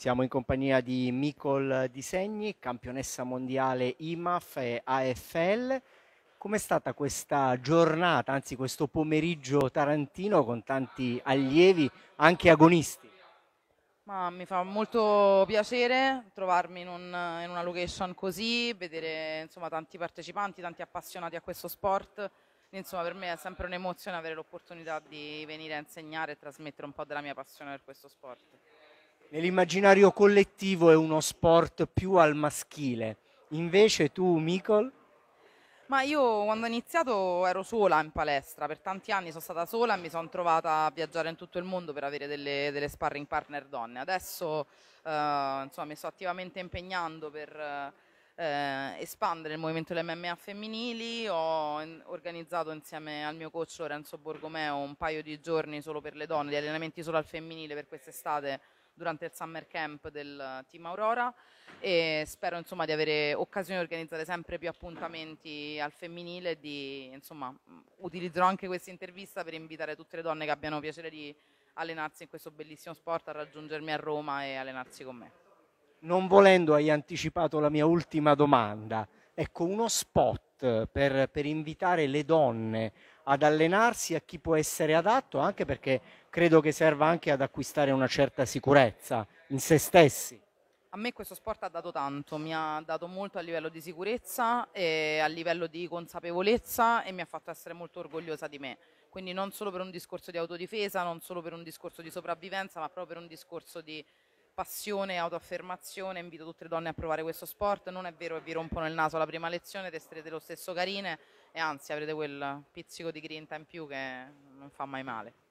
Siamo in compagnia di Micol Disegni, campionessa mondiale IMAF e AFL. Com'è stata questa giornata, anzi questo pomeriggio tarantino con tanti allievi, anche agonisti? Ma mi fa molto piacere trovarmi in, un, in una location così, vedere insomma, tanti partecipanti, tanti appassionati a questo sport. Insomma, per me è sempre un'emozione avere l'opportunità di venire a insegnare e trasmettere un po' della mia passione per questo sport nell'immaginario collettivo è uno sport più al maschile. Invece tu, Micol? Ma io quando ho iniziato ero sola in palestra, per tanti anni sono stata sola e mi sono trovata a viaggiare in tutto il mondo per avere delle, delle sparring partner donne. Adesso eh, insomma, mi sto attivamente impegnando per eh, espandere il movimento delle MMA femminili, ho organizzato insieme al mio coach Lorenzo Borgomeo un paio di giorni solo per le donne, di allenamenti solo al femminile per quest'estate durante il summer camp del team Aurora e spero insomma, di avere occasione di organizzare sempre più appuntamenti al femminile di, insomma, utilizzerò anche questa intervista per invitare tutte le donne che abbiano piacere di allenarsi in questo bellissimo sport a raggiungermi a Roma e allenarsi con me. Non volendo hai anticipato la mia ultima domanda, ecco uno spot eh, per, per invitare le donne ad allenarsi a chi può essere adatto, anche perché credo che serva anche ad acquistare una certa sicurezza in se stessi. A me questo sport ha dato tanto, mi ha dato molto a livello di sicurezza e a livello di consapevolezza e mi ha fatto essere molto orgogliosa di me. Quindi non solo per un discorso di autodifesa, non solo per un discorso di sopravvivenza, ma proprio per un discorso di passione, autoaffermazione, invito tutte le donne a provare questo sport, non è vero che vi rompono il naso alla prima lezione, testerete lo stesso carine e anzi avrete quel pizzico di grinta in più che non fa mai male.